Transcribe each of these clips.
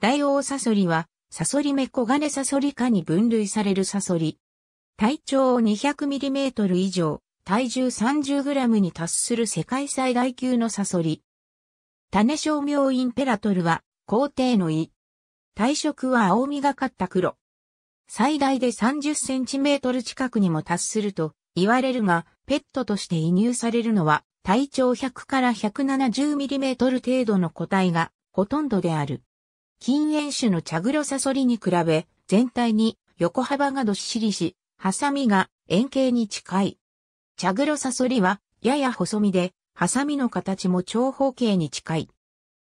大王サソリは、サソリメコガネサソリ科に分類されるサソリ。体長 200mm 以上、体重 30g に達する世界最大級のサソリ。種小名インペラトルは、皇帝の胃。体色は青みがかった黒。最大で 30cm 近くにも達すると言われるが、ペットとして移入されるのは、体長100から 170mm 程度の個体がほとんどである。禁煙種の茶黒サソリに比べ、全体に横幅がどっしりし、ハサミが円形に近い。茶黒サソリはやや細身で、ハサミの形も長方形に近い。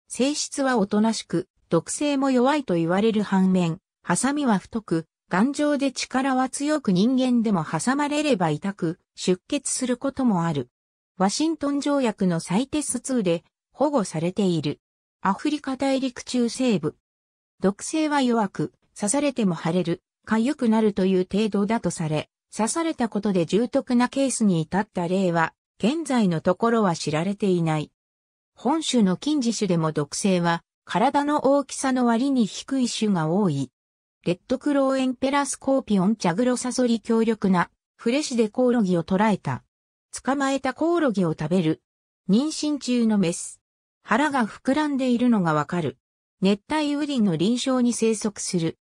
性質はおとなしく、毒性も弱いと言われる反面、ハサミは太く、頑丈で力は強く人間でも挟まれれば痛く、出血することもある。ワシントン条約の最テス2で保護されている。アフリカ大陸中西部、毒性は弱く、刺されても腫れる、痒くなるという程度だとされ、刺されたことで重篤なケースに至った例は、現在のところは知られていない。本種の近似種でも毒性は、体の大きさの割に低い種が多い。レッドクローエンペラスコーピオンチャグロサソリ強力な、フレシでコオロギを捕らえた。捕まえたコオロギを食べる。妊娠中のメス。腹が膨らんでいるのがわかる。熱帯雨林の臨床に生息する。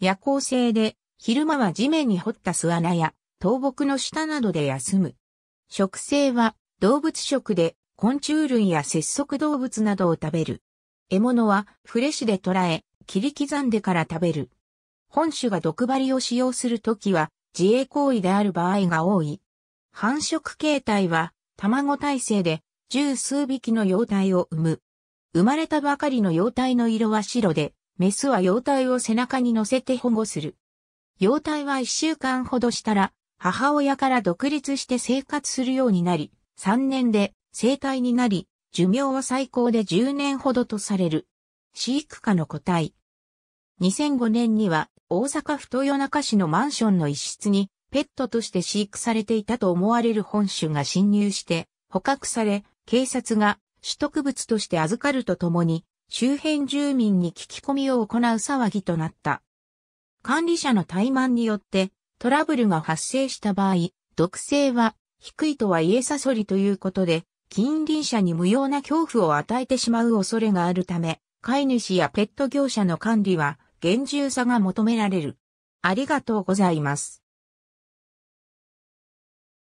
夜行性で、昼間は地面に掘った巣穴や倒木の下などで休む。食性は動物食で昆虫類や節足動物などを食べる。獲物はフレッシュで捕らえ、切り刻んでから食べる。本種が毒針を使用するときは自衛行為である場合が多い。繁殖形態は卵体制で十数匹の幼体を産む。生まれたばかりの幼体の色は白で、メスは幼体を背中に乗せて保護する。幼体は一週間ほどしたら、母親から独立して生活するようになり、3年で生体になり、寿命は最高で10年ほどとされる。飼育下の個体。2005年には大阪府豊中市のマンションの一室にペットとして飼育されていたと思われる本種が侵入して捕獲され、警察が取得物として預かるとともに、周辺住民に聞き込みを行う騒ぎとなった。管理者の怠慢によってトラブルが発生した場合、毒性は低いとは言えサソリということで、近隣者に無用な恐怖を与えてしまう恐れがあるため、飼い主やペット業者の管理は厳重さが求められる。ありがとうございます。